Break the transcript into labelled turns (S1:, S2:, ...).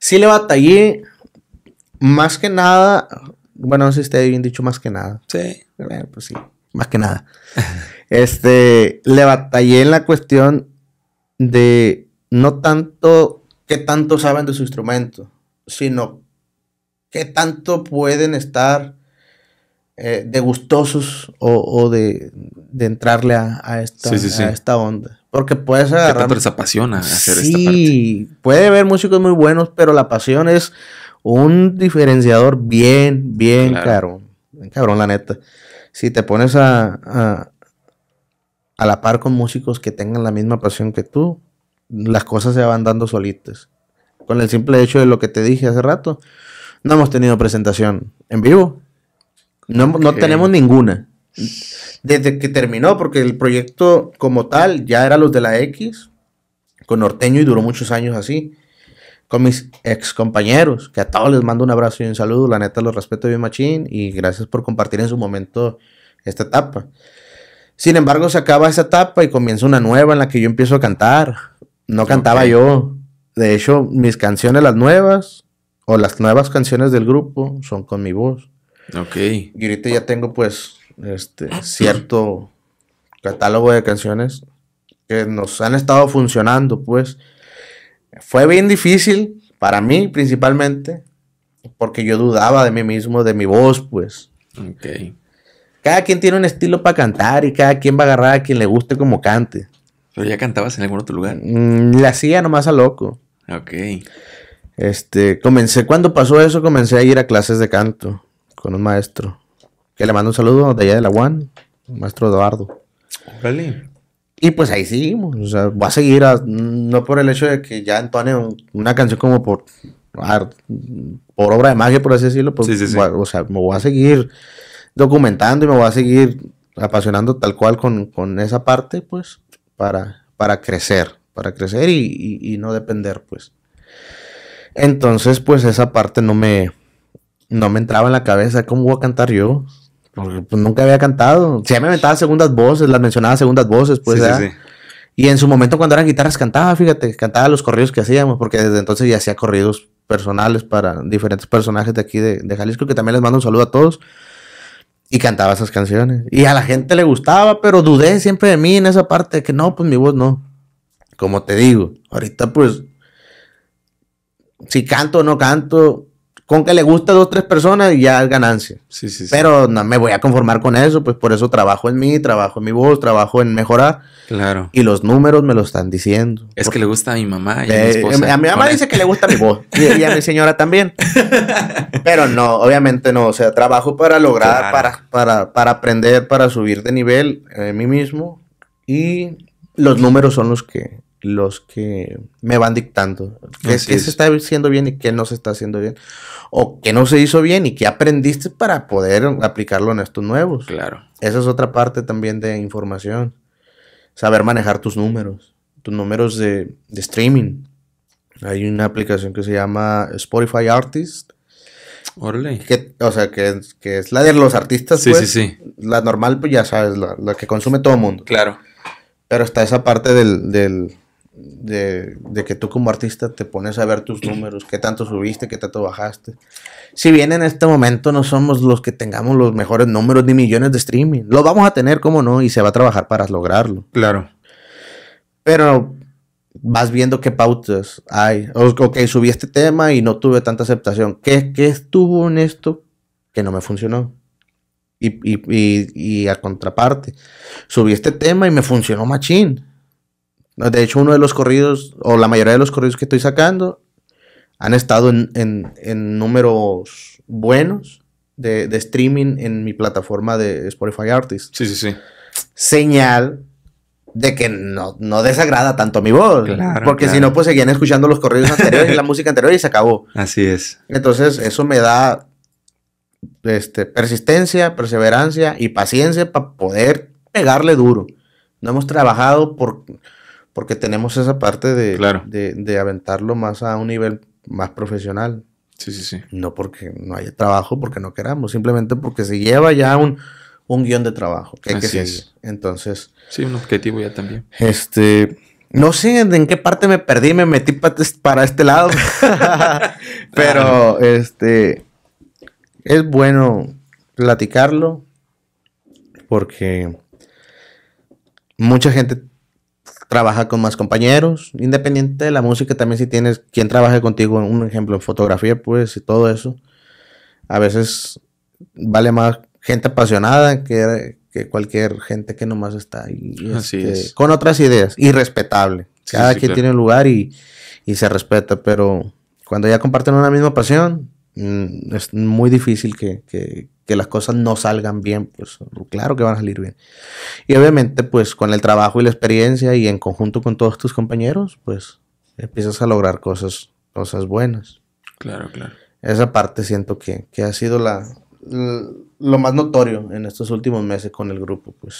S1: Sí le batallé, más que nada, bueno, no sé si está bien dicho más que nada. Sí. Eh, pues sí, más que nada. este, le batallé en la cuestión de no tanto qué tanto saben de su instrumento, sino qué tanto pueden estar eh, de gustosos o, de, entrarle a, esta, a esta onda. Porque puedes agarrar. apasiona hacer sí, puede haber músicos muy buenos, pero la pasión es un diferenciador bien, bien caro. Bien cabrón, la neta. Si te pones a, a, la par con músicos que tengan la misma pasión que tú, las cosas se van dando solitas. Con el simple hecho de lo que te dije hace rato, no hemos tenido presentación en vivo. No, no tenemos ninguna desde que terminó, porque el proyecto como tal ya era los de la X, con Norteño y duró muchos años así. Con mis ex compañeros, que a todos les mando un abrazo y un saludo, la neta los respeto bien machín y gracias por compartir en su momento esta etapa. Sin embargo, se acaba esa etapa y comienza una nueva en la que yo empiezo a cantar. No cantaba yo. De hecho, mis canciones, las nuevas, o las nuevas canciones del grupo, son con mi voz. Ok. Y ahorita ya tengo pues este, cierto catálogo de canciones que nos han estado funcionando, pues. Fue bien difícil para mí principalmente, porque yo dudaba de mí mismo, de mi voz, pues. Cada quien tiene un estilo para cantar y cada quien va a agarrar a quien le guste como cante. ¿Pero ya cantabas en algún otro lugar? Mm, La hacía nomás a loco. Ok. Este, comencé, cuando pasó eso, comencé a ir a clases de canto con un maestro que le mando un saludo de allá de la UAN, maestro Eduardo. Y pues ahí seguimos, o sea, va a seguir, no por el hecho de que ya entone una canción como por, ah, por obra de magia, por así decirlo, pues, o sea, me voy a seguir documentando y me voy a seguir apasionando tal cual con, esa parte, pues, para, para crecer, para crecer y, y no depender, pues. Entonces, pues esa parte no me, no me entraba en la cabeza, ¿cómo voy a cantar yo? Pues, nunca había cantado. ya me inventaba segundas voces, las mencionaba segundas voces, pues. Y en su momento cuando eran guitarras cantaba, fíjate, cantaba los corridos que hacíamos, porque desde entonces ya hacía corridos personales para diferentes personajes de aquí de, de Jalisco, que también les mando un saludo a todos. Y cantaba esas canciones. Y a la gente le gustaba, pero dudé siempre de mí en esa parte, que no, pues mi voz no. Como te digo, ahorita pues, si canto o no canto, con que le gusta a dos, tres personas ya es ganancia. Sí, sí, sí. Pero no me voy a conformar con eso, pues por eso trabajo en mí, trabajo en mi voz, trabajo en mejorar. Claro. Y los números me lo están diciendo. Es que le gusta a mi mamá y a mi eh, esposa. A mi mamá dice que le gusta mi voz y, a mi señora también. Pero no, obviamente no. O sea, trabajo para lograr, para, para, aprender, para subir de nivel en eh, mí mismo. Y los números son los que los que me van dictando. ¿Qué, se está haciendo bien y qué no se está haciendo bien? O qué no se hizo bien y qué aprendiste para poder aplicarlo en estos nuevos. Claro. Esa es otra parte también de información. Saber manejar tus números, tus números de, de streaming. Hay una aplicación que se llama Spotify Artist. Orle. Que, o sea, que, que, es la de los artistas. Sí, pues, sí, sí. La normal, pues ya sabes, la, la que consume todo el mundo. Claro. Pero está esa parte del, del de, que tú como artista te pones a ver tus números, qué tanto subiste, qué tanto bajaste. Si bien en este momento no somos los que tengamos los mejores números ni millones de streaming, lo vamos a tener, como no, y se va a trabajar para lograrlo. Claro. Pero vas viendo qué pautas hay. Ok, subí este tema y no tuve tanta aceptación. ¿Qué, estuvo en esto que no me funcionó? Y, y, y a contraparte, subí este tema y me funcionó machín de hecho, uno de los corridos, o la mayoría de los corridos que estoy sacando, han estado en, números buenos de, streaming en mi plataforma de Spotify Artist. Sí, sí, sí. Señal de que no, no desagrada tanto mi voz. porque si no, pues seguían escuchando los corridos anteriores, la música anterior y se acabó. Así es. Entonces, eso me da este, persistencia, perseverancia y paciencia para poder pegarle duro. No hemos trabajado por porque tenemos esa parte de, de, aventarlo más a un nivel más profesional. Sí, sí, sí. No porque no haya trabajo, porque no queramos, simplemente porque se lleva ya un, un guión de trabajo Es. Entonces. Sí, un objetivo ya también. Este. No sé en qué parte me perdí, me metí este, para este lado. Pero ah. este es bueno platicarlo porque mucha gente trabaja con más compañeros, independiente de la música, también si tienes quien trabaje contigo, un ejemplo en fotografía, pues, y todo eso, a veces vale más gente apasionada que, que cualquier gente que nomás está ahí. Así este, es. Con otras ideas, irrespetable Cada quien tiene un lugar y, y se respeta, pero cuando ya comparten una misma pasión, Mm, es muy difícil que, las cosas no salgan bien, pues claro que van a salir bien. Y obviamente, pues con el trabajo y la experiencia y en conjunto con todos tus compañeros, pues empiezas a lograr cosas, cosas buenas. Claro, claro. Esa parte siento que, ha sido la, lo más notorio en estos últimos meses con el grupo, pues.